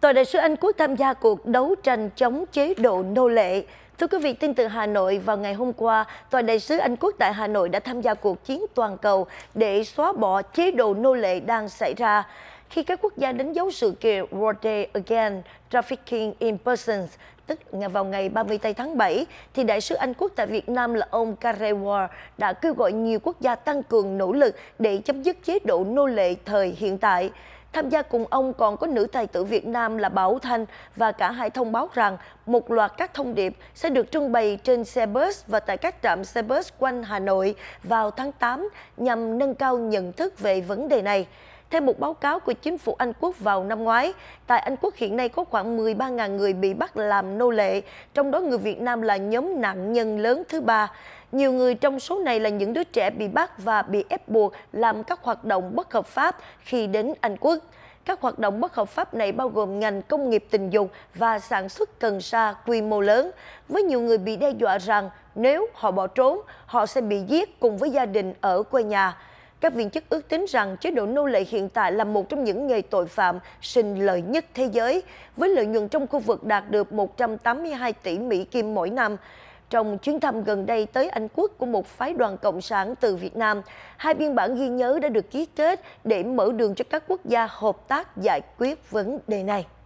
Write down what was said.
Tòa đại sứ Anh Quốc tham gia cuộc đấu tranh chống chế độ nô lệ. Thưa quý vị, tin từ Hà Nội, vào ngày hôm qua, Tòa đại sứ Anh Quốc tại Hà Nội đã tham gia cuộc chiến toàn cầu để xóa bỏ chế độ nô lệ đang xảy ra. Khi các quốc gia đánh dấu sự kiện World Day Against Trafficking in Persons, tức vào ngày 30 tháng 7, thì Đại sứ Anh Quốc tại Việt Nam là ông Carrie War đã kêu gọi nhiều quốc gia tăng cường nỗ lực để chấm dứt chế độ nô lệ thời hiện tại. Tham gia cùng ông còn có nữ tài tử Việt Nam là Bảo Thanh và cả hai thông báo rằng một loạt các thông điệp sẽ được trưng bày trên xe bus và tại các trạm xe bus quanh Hà Nội vào tháng 8 nhằm nâng cao nhận thức về vấn đề này. Theo một báo cáo của chính phủ Anh Quốc vào năm ngoái, tại Anh Quốc hiện nay có khoảng 13.000 người bị bắt làm nô lệ, trong đó người Việt Nam là nhóm nạn nhân lớn thứ ba. Nhiều người trong số này là những đứa trẻ bị bắt và bị ép buộc làm các hoạt động bất hợp pháp khi đến Anh Quốc. Các hoạt động bất hợp pháp này bao gồm ngành công nghiệp tình dục và sản xuất cần sa quy mô lớn, với nhiều người bị đe dọa rằng nếu họ bỏ trốn, họ sẽ bị giết cùng với gia đình ở quê nhà. Các viên chức ước tính rằng chế độ nô lệ hiện tại là một trong những nghề tội phạm sinh lợi nhất thế giới, với lợi nhuận trong khu vực đạt được 182 tỷ Mỹ Kim mỗi năm. Trong chuyến thăm gần đây tới Anh Quốc của một phái đoàn Cộng sản từ Việt Nam, hai biên bản ghi nhớ đã được ký kết để mở đường cho các quốc gia hợp tác giải quyết vấn đề này.